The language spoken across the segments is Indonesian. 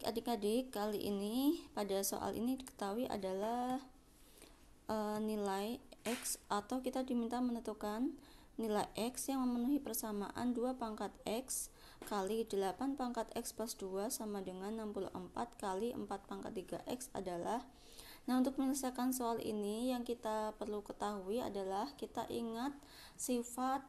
Baik adik-adik, kali ini pada soal ini diketahui adalah e, nilai X atau kita diminta menentukan nilai X yang memenuhi persamaan 2 pangkat X kali 8 pangkat X plus 2 sama dengan 64 kali 4 pangkat 3X adalah Nah untuk menyelesaikan soal ini yang kita perlu ketahui adalah kita ingat sifat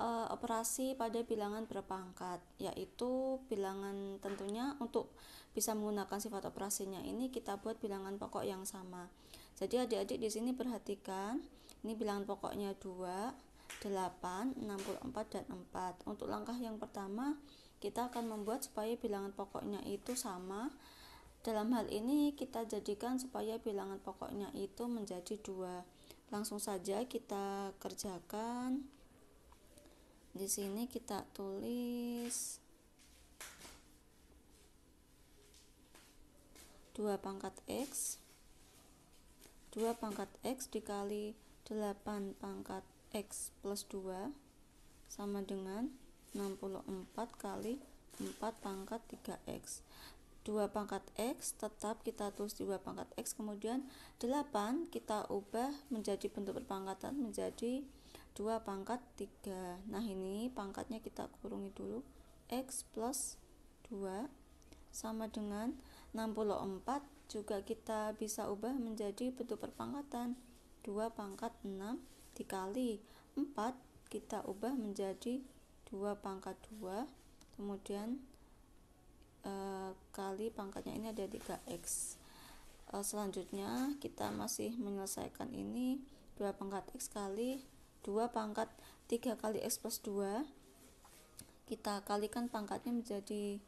uh, operasi pada bilangan berpangkat yaitu bilangan tentunya untuk bisa menggunakan sifat operasinya ini kita buat bilangan pokok yang sama jadi adik-adik di sini perhatikan ini bilangan pokoknya 2 8 64 dan 4 untuk langkah yang pertama kita akan membuat supaya bilangan pokoknya itu sama dalam hal ini kita jadikan supaya bilangan pokoknya itu menjadi dua langsung saja kita kerjakan di sini kita tulis 2 pangkat X 2 pangkat X dikali 8 pangkat X plus 2 sama dengan 64 kali 4 pangkat 3X 2 pangkat X tetap kita tulis 2 pangkat X kemudian 8 kita ubah menjadi bentuk perpangkatan menjadi 2 pangkat 3 nah ini pangkatnya kita kurungi dulu X plus 2 sama dengan 64 juga kita bisa ubah menjadi bentuk perpangkatan 2 pangkat 6 dikali 4 kita ubah menjadi 2 pangkat 2 kemudian e, kali pangkatnya ini ada 3x e, eh, selanjutnya kita masih menyelesaikan ini 2 pangkat x kali 2 pangkat 3 kali X plus 2 kita kalikan pangkatnya menjadi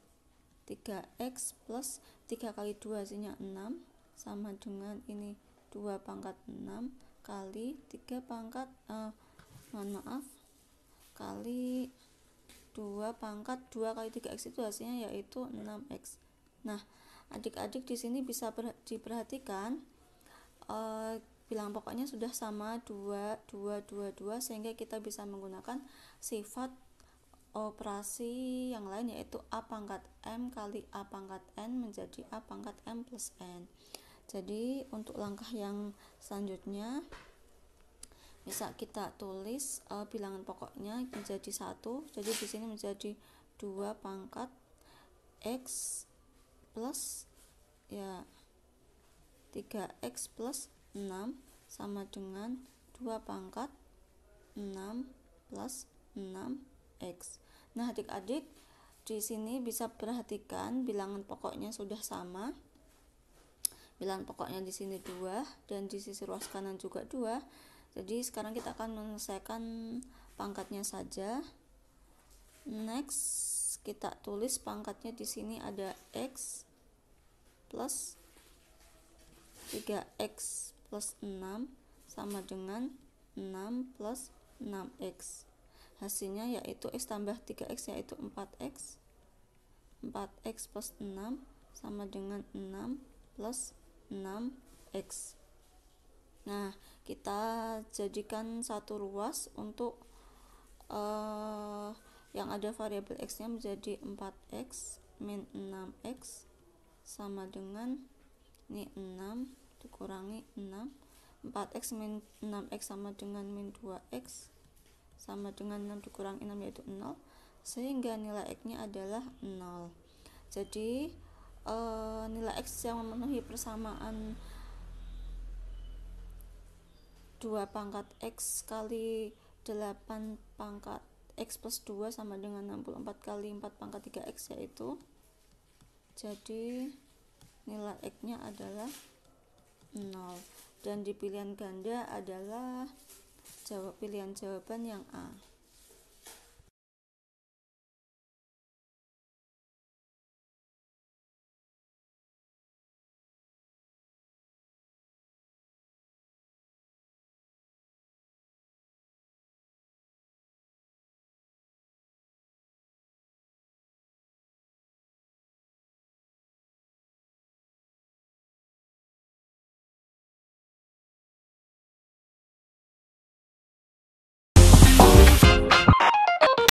3X plus 3 kali 2 hasilnya 6 sama dengan ini 2 pangkat 6 kali 3 pangkat uh, mohon maaf kali 2 pangkat 2 kali 3X itu hasilnya yaitu 6X nah adik-adik di sini bisa diperhatikan uh, bilangan pokoknya sudah sama 2, 2, 2, 2 sehingga kita bisa menggunakan sifat operasi yang lain yaitu A pangkat M kali A pangkat N menjadi A pangkat M plus N jadi untuk langkah yang selanjutnya bisa kita tulis uh, bilangan pokoknya menjadi satu jadi di sini menjadi 2 pangkat X plus ya 3X plus 6 sama dengan 2 pangkat 6 plus 6x. Nah, adik-adik di sini bisa perhatikan bilangan pokoknya sudah sama. Bilangan pokoknya di sini 2 dan di sisi ruas kanan juga 2. Jadi sekarang kita akan menyelesaikan pangkatnya saja. Next kita tulis pangkatnya di sini ada x plus 3x plus 6 sama dengan 6 plus 6x hasilnya yaitu x tambah 3x yaitu 4x 4x plus 6 sama dengan 6 plus 6x nah kita jadikan satu ruas untuk uh, yang ada variabel x nya menjadi 4x min 6x sama dengan ini 6 dikurangi 6 4x min 6x sama dengan min 2x sama dengan 6 dikurangi 6 yaitu 0 sehingga nilai x nya adalah 0 jadi e, nilai x yang memenuhi persamaan 2 pangkat x kali 8 pangkat x plus 2 sama dengan 64 kali 4 pangkat 3x yaitu jadi nilai x nya adalah 0 dan di pilihan ganda adalah jawab pilihan jawaban yang A